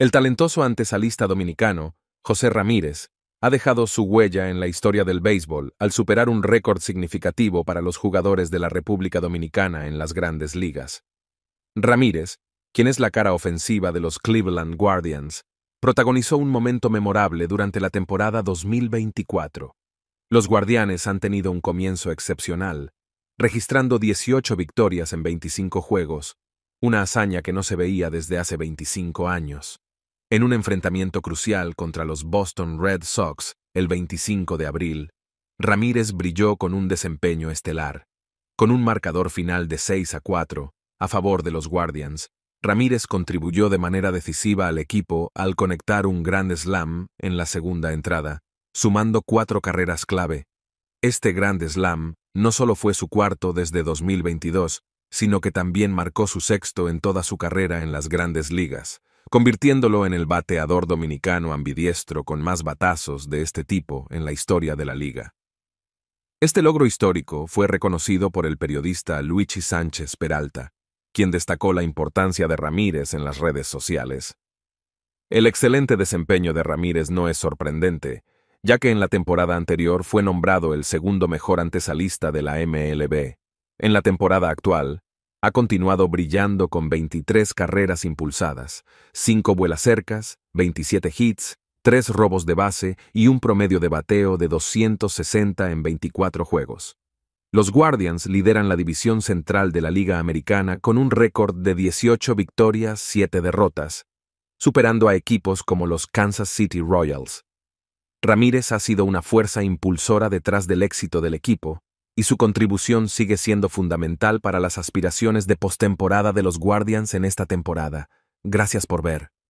El talentoso antesalista dominicano, José Ramírez, ha dejado su huella en la historia del béisbol al superar un récord significativo para los jugadores de la República Dominicana en las grandes ligas. Ramírez, quien es la cara ofensiva de los Cleveland Guardians, protagonizó un momento memorable durante la temporada 2024. Los Guardianes han tenido un comienzo excepcional, registrando 18 victorias en 25 juegos, una hazaña que no se veía desde hace 25 años en un enfrentamiento crucial contra los Boston Red Sox el 25 de abril, Ramírez brilló con un desempeño estelar. Con un marcador final de 6 a 4, a favor de los Guardians, Ramírez contribuyó de manera decisiva al equipo al conectar un gran slam en la segunda entrada, sumando cuatro carreras clave. Este gran slam no solo fue su cuarto desde 2022, sino que también marcó su sexto en toda su carrera en las grandes ligas convirtiéndolo en el bateador dominicano ambidiestro con más batazos de este tipo en la historia de la liga. Este logro histórico fue reconocido por el periodista Luigi Sánchez Peralta, quien destacó la importancia de Ramírez en las redes sociales. El excelente desempeño de Ramírez no es sorprendente, ya que en la temporada anterior fue nombrado el segundo mejor antesalista de la MLB. En la temporada actual, ha continuado brillando con 23 carreras impulsadas, 5 cercas, 27 hits, 3 robos de base y un promedio de bateo de 260 en 24 juegos. Los Guardians lideran la división central de la Liga Americana con un récord de 18 victorias, 7 derrotas, superando a equipos como los Kansas City Royals. Ramírez ha sido una fuerza impulsora detrás del éxito del equipo, y su contribución sigue siendo fundamental para las aspiraciones de postemporada de los Guardians en esta temporada. Gracias por ver.